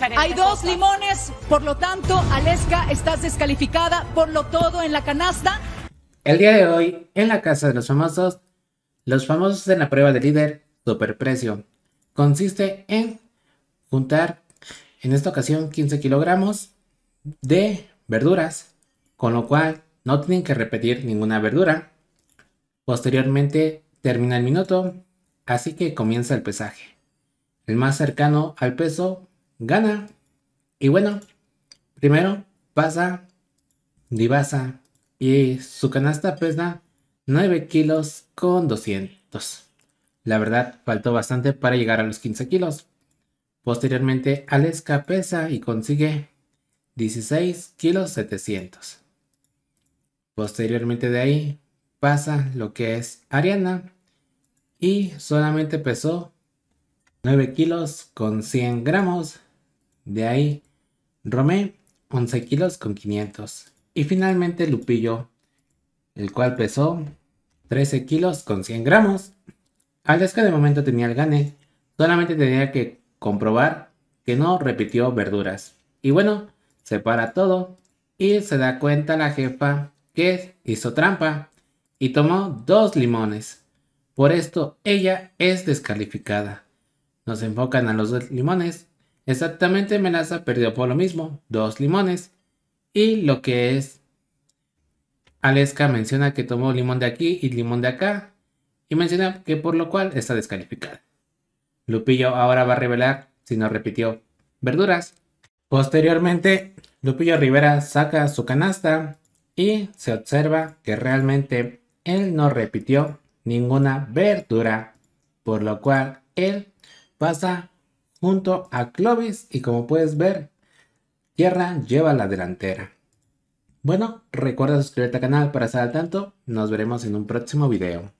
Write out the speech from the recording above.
Hay dos limones, por lo tanto, Aleska, estás descalificada, por lo todo en la canasta. El día de hoy, en la casa de los famosos, los famosos en la prueba de líder, superprecio. Consiste en juntar, en esta ocasión, 15 kilogramos de verduras, con lo cual no tienen que repetir ninguna verdura. Posteriormente termina el minuto, así que comienza el pesaje. El más cercano al peso gana. Y bueno, primero pasa Divasa y su canasta pesa 9 kilos con 200. La verdad, faltó bastante para llegar a los 15 kilos. Posteriormente, Aleska pesa y consigue 16 kilos 700. Posteriormente de ahí pasa lo que es Ariana y solamente pesó 9 kilos con 100 gramos. De ahí, Romé, 11 kilos con 500. Y finalmente Lupillo, el cual pesó 13 kilos con 100 gramos. que de momento tenía el gane, solamente tenía que comprobar que no repitió verduras. Y bueno, se para todo y se da cuenta la jefa que hizo trampa y tomó dos limones. Por esto ella es descalificada. Nos enfocan a los dos limones Exactamente, Melaza perdió por lo mismo, dos limones. Y lo que es, Aleska menciona que tomó limón de aquí y limón de acá. Y menciona que por lo cual está descalificada. Lupillo ahora va a revelar si no repitió verduras. Posteriormente, Lupillo Rivera saca su canasta y se observa que realmente él no repitió ninguna verdura, por lo cual él pasa junto a Clovis y como puedes ver, Tierra lleva la delantera. Bueno, recuerda suscribirte al canal para estar al tanto. Nos veremos en un próximo video.